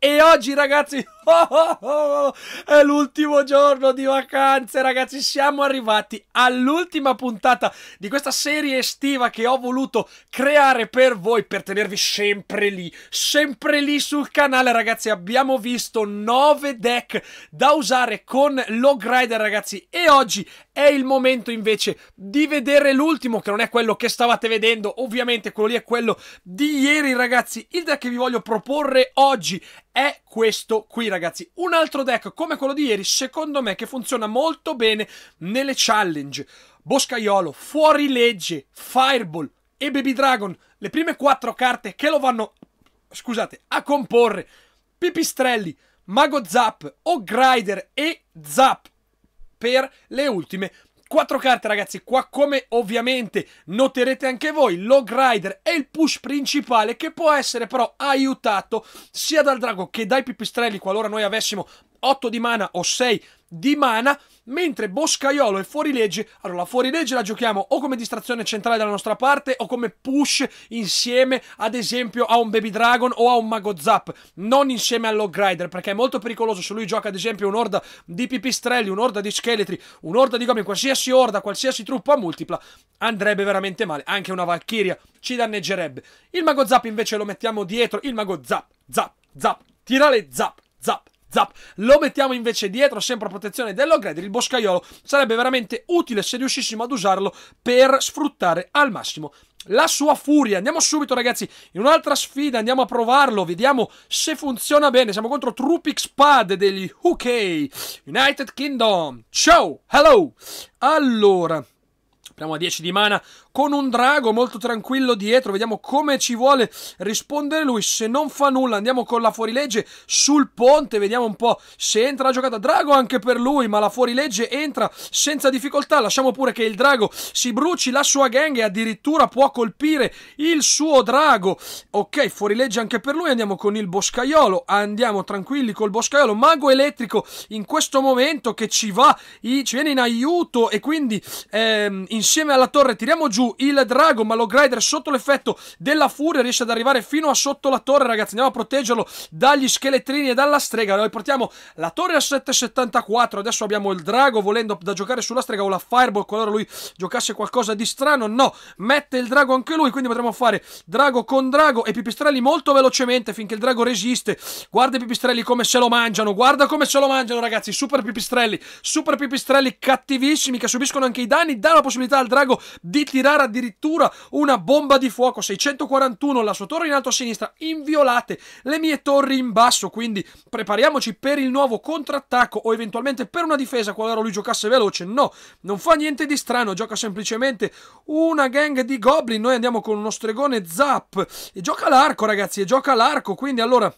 e oggi ragazzi oh, oh oh oh, è l'ultimo giorno di vacanze ragazzi siamo arrivati all'ultima puntata di questa serie estiva che ho voluto creare per voi per tenervi sempre lì sempre lì sul canale ragazzi abbiamo visto 9 deck da usare con Log Rider ragazzi e oggi è il momento invece di vedere l'ultimo che non è quello che stavate vedendo ovviamente quello lì è quello di ieri ragazzi il deck che vi voglio proporre oggi è questo qui, ragazzi. Un altro deck come quello di ieri, secondo me, che funziona molto bene nelle challenge. Boscaiolo, Fuorilegge, Fireball e Baby Dragon, le prime quattro carte che lo vanno, scusate, a comporre. Pipistrelli, Mago Zap, o grider e Zap per le ultime Quattro carte ragazzi, qua come ovviamente noterete anche voi, Log Rider è il push principale che può essere però aiutato sia dal drago che dai pipistrelli qualora noi avessimo 8 di mana o 6 di mana, mentre Boscaiolo è fuorilegge. Allora, la fuorilegge la giochiamo o come distrazione centrale dalla nostra parte o come push insieme, ad esempio, a un Baby Dragon o a un Mago Zap, non insieme all'Hog Rider, perché è molto pericoloso se lui gioca, ad esempio, un'orda di pipistrelli, un'orda di scheletri, un'orda di goblin, qualsiasi orda, qualsiasi truppa multipla, andrebbe veramente male. Anche una Valkyria ci danneggerebbe. Il Mago Zap invece lo mettiamo dietro, il Mago Zap, Zap, Zap, tira le Zap, Zap, Zap. Lo mettiamo invece dietro, sempre a protezione dell'Ogredir. Il boscaiolo sarebbe veramente utile se riuscissimo ad usarlo per sfruttare al massimo la sua furia. Andiamo subito, ragazzi, in un'altra sfida. Andiamo a provarlo, vediamo se funziona bene. Siamo contro Trupix Pad degli UK United Kingdom. Ciao, hello. Allora, apriamo a 10 di mana, con un drago molto tranquillo dietro. Vediamo come ci vuole rispondere lui. Se non fa nulla, andiamo con la fuorilegge sul ponte. Vediamo un po' se entra la giocata. Drago anche per lui, ma la fuorilegge entra senza difficoltà. Lasciamo pure che il drago si bruci la sua gang e addirittura può colpire il suo drago. Ok, fuorilegge anche per lui. Andiamo con il boscaiolo. Andiamo tranquilli col boscaiolo. Mago elettrico in questo momento che ci va, ci viene in aiuto e quindi ehm, insieme alla torre tiriamo giù il drago, ma lo Grider sotto l'effetto della furia riesce ad arrivare fino a sotto la torre, ragazzi. Andiamo a proteggerlo dagli scheletrini e dalla strega. Noi portiamo la torre a 7,74. Adesso abbiamo il drago volendo da giocare sulla strega o la fireball qualora lui giocasse qualcosa di strano. No, mette il drago anche lui, quindi potremmo fare drago con drago e pipistrelli molto velocemente finché il drago resiste. Guarda i pipistrelli come se lo mangiano, guarda come se lo mangiano ragazzi, super pipistrelli, super pipistrelli cattivissimi che subiscono anche i danni, dà la possibilità al drago di tirare sfilare addirittura una bomba di fuoco 641, la sua torre in alto a sinistra, inviolate, le mie torri in basso, quindi prepariamoci per il nuovo contrattacco o eventualmente per una difesa qualora lui giocasse veloce, no, non fa niente di strano, gioca semplicemente una gang di goblin, noi andiamo con uno stregone zap e gioca l'arco ragazzi, e gioca l'arco, quindi allora...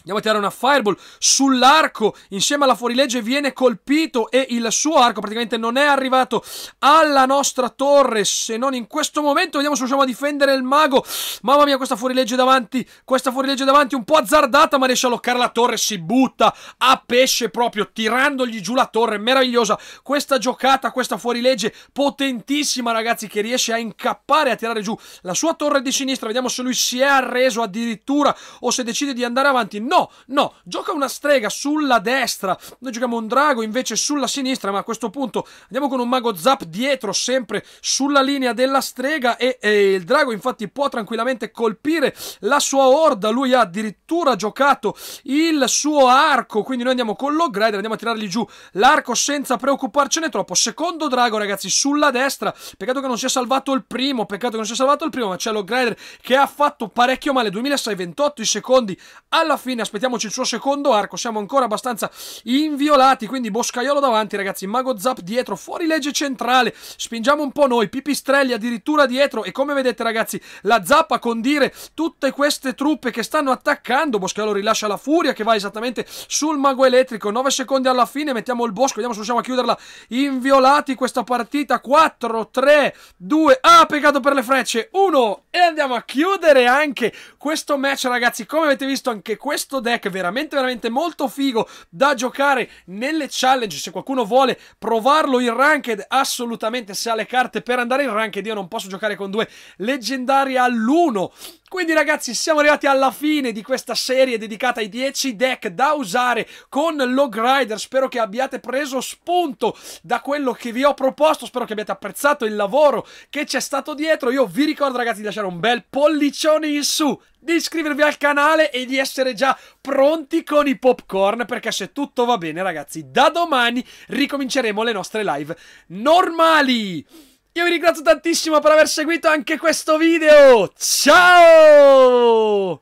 Andiamo a tirare una fireball sull'arco insieme alla fuorilegge viene colpito e il suo arco praticamente non è arrivato alla nostra torre se non in questo momento vediamo se riusciamo a difendere il mago mamma mia questa fuorilegge davanti questa fuorilegge davanti un po' azzardata ma riesce a loccare la torre si butta a pesce proprio tirandogli giù la torre meravigliosa questa giocata questa fuorilegge potentissima ragazzi che riesce a incappare a tirare giù la sua torre di sinistra vediamo se lui si è arreso addirittura o se decide di andare avanti No, no, gioca una strega sulla destra. Noi giochiamo un drago invece sulla sinistra, ma a questo punto andiamo con un mago zap dietro, sempre sulla linea della strega. E, e il drago, infatti, può tranquillamente colpire la sua orda. Lui ha addirittura giocato il suo arco. Quindi noi andiamo con lo andiamo a tirargli giù l'arco senza preoccuparcene troppo. Secondo drago, ragazzi, sulla destra. Peccato che non sia salvato il primo. Peccato che non sia salvato il primo, ma c'è lo che ha fatto parecchio male. 2628 i secondi alla fine fine, aspettiamoci il suo secondo arco, siamo ancora abbastanza inviolati, quindi Boscaiolo davanti ragazzi, Mago Zap dietro, fuori legge centrale, spingiamo un po' noi, Pipistrelli addirittura dietro e come vedete ragazzi la Zappa condire tutte queste truppe che stanno attaccando, Boscaiolo rilascia la furia che va esattamente sul Mago Elettrico, 9 secondi alla fine, mettiamo il Bosco, vediamo se riusciamo a chiuderla, inviolati questa partita, 4, 3, 2, ah peccato per le frecce, 1 e andiamo a chiudere anche questo match ragazzi, come avete visto anche questo questo deck veramente veramente molto figo da giocare nelle challenge se qualcuno vuole provarlo in ranked assolutamente se ha le carte per andare in ranked io non posso giocare con due leggendari all'uno quindi ragazzi siamo arrivati alla fine di questa serie dedicata ai 10 deck da usare con Log Rider, spero che abbiate preso spunto da quello che vi ho proposto, spero che abbiate apprezzato il lavoro che c'è stato dietro, io vi ricordo ragazzi di lasciare un bel pollicione in su, di iscrivervi al canale e di essere già pronti con i popcorn perché se tutto va bene ragazzi da domani ricominceremo le nostre live normali! Io vi ringrazio tantissimo per aver seguito anche questo video. Ciao!